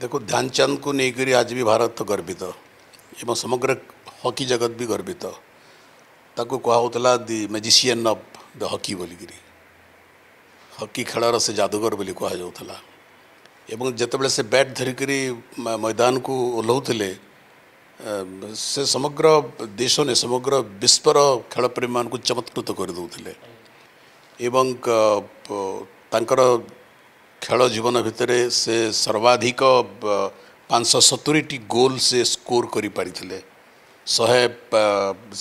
देखो ध्यानचंद को लेकर आज भी भारत तो गर्वित एवं समग्र हकी जगत भी गर्वित कहला the magician of the hockey बोलिकी हकी खेल से जादूगर बोली कहला एवं बड़े से बैट धरिक मैदान को ओह्लाऊले से समग्र देश ने समग्र विश्वर खेल प्रेमी मान चमत्कृत करदे एवं ଖେଳ ଜୀବନ ଭିତରେ ସେ ସର୍ବାଧିକ ପାଞ୍ଚଶହ ସତୁରିଟି ଗୋଲ୍ ସେ ସ୍କୋର୍ କରିପାରିଥିଲେ ଶହେ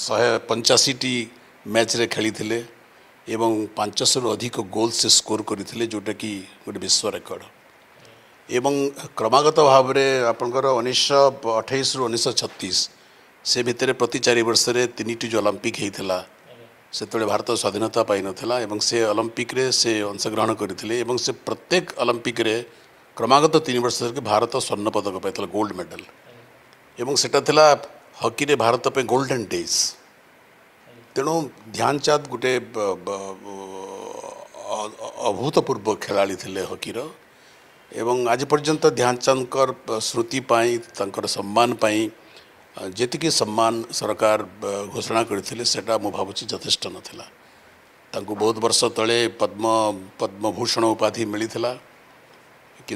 ଶହେ ପଞ୍ଚାଅଶୀଟି ମ୍ୟାଚ୍ରେ ଖେଳିଥିଲେ ଏବଂ ପାଞ୍ଚଶହରୁ ଅଧିକ ଗୋଲ୍ ସେ ସ୍କୋର୍ କରିଥିଲେ ଯେଉଁଟାକି ଗୋଟେ ବିଶ୍ୱ ରେକର୍ଡ଼ ଏବଂ କ୍ରମାଗତ ଭାବରେ ଆପଣଙ୍କର ଉଣେଇଶହ ଅଠେଇଶରୁ ଉଣେଇଶହ ଛତିଶ ସେ ଭିତରେ ପ୍ରତି ଚାରି ବର୍ଷରେ ତିନିଟି ଯେଉଁ ଅଲମ୍ପିକ୍ ହେଇଥିଲା ᱥეთळे ভাৰত স্বাধীনাতা পাই নথলা এবং সে অলিম্পিকৰে সে অংশগ্ৰহণ কৰিtile এবং সে প্ৰত্যেক অলিম্পিকৰে क्रमाগত ৩ বছৰৰক ভাৰতৰ স্বর্ণপদক পাইtile গোল্ড মেডেল এবং seta tile হকিৰে ভাৰতৰ পে গোল্ডেন ডেজ তেণো ধ্যানচంద్ গুটে অ অদ্ভুতপূর্ব খেলালীtile হকিৰ এবং আজি পৰ্যন্ত ধ্যানচంద్কৰ স্মৃতি পায় তংকৰ সম্মান পায় जी सम्मान सरकार घोषणा करा मु भावी जथेष ना बहुत वर्ष तले पद्म पद्म भूषण उपाधि मिले कि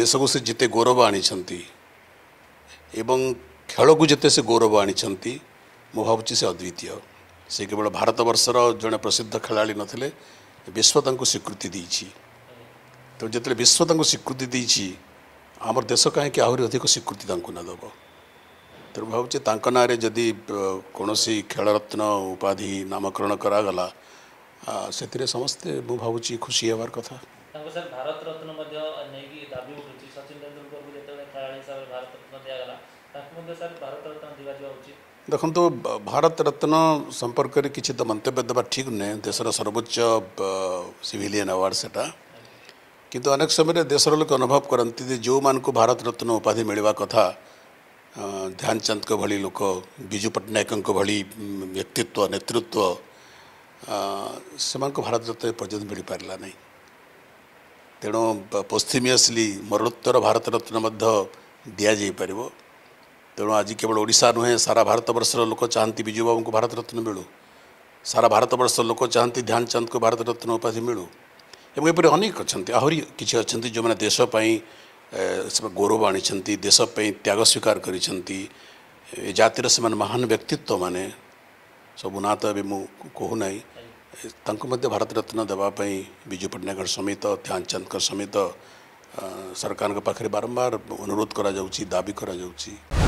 देश को से जिते गौरव आनी खेल को जिते से गौरव आनी भावी से अद्वितीय से केवल भारत बर्षर जड़े प्रसिद्ध खेलाड़ी नए विश्वता स्वीकृति तेनाली विश्वता स्वीकृति आम देश कहीं आहरी अधिक स्वीकृति नदब तेरु भावे ना जदि कौन सी खेलरत्न उपाधि नामकरण करागला से समस्ते मु भावी खुशी हबार कथा देखो भारत रत्न संपर्क में कि मंत्य देवा ठीक नुहे देशर सर्वोच्च सिविलियन अवार्ड से कितु अनेक समय देशर लोक अनुभव करती जो मानक भारत रत्न उपाधि मिलवा कथा ध्यानचंद भली लोक विजु पट्टनायक भली व्यक्तित्व नेतृत्व से भारत रत्न पर्यटन मिल पारा ना तेणु पोस्थिमियसली मरणोत्तर भारत रत्न दिजाईपर तेणु आज केवल ओडा नुहे सारा भारत बर्षर लोक चाहती विजु बाबू को भारत रत्न मिलू सारा भारत बर्ष लोक चाहती ध्यानचंद को भारत रत्न उपाधि मिलू एपरी अनेक अच्छा आहरी किसी अच्छा जो मैंने देशपाई गौरव आनी देशपाई त्याग स्वीकार कर ଜାତିର ସେମାନେ ମହାନ ବ୍ୟକ୍ତିତ୍ୱ ମାନେ ସବୁ ନାଁ ତ ଏବେ ମୁଁ କହୁନାହିଁ ତାଙ୍କୁ ମଧ୍ୟ ଭାରତରତ୍ନ ଦେବା ପାଇଁ ବିଜୁ ପଟ୍ଟନାୟକଙ୍କ ସମେତ ଧ୍ୟାନଚାନ୍ଦଙ୍କ ସମେତ ସରକାରଙ୍କ ପାଖରେ ବାରମ୍ବାର ଅନୁରୋଧ କରାଯାଉଛି ଦାବି କରାଯାଉଛି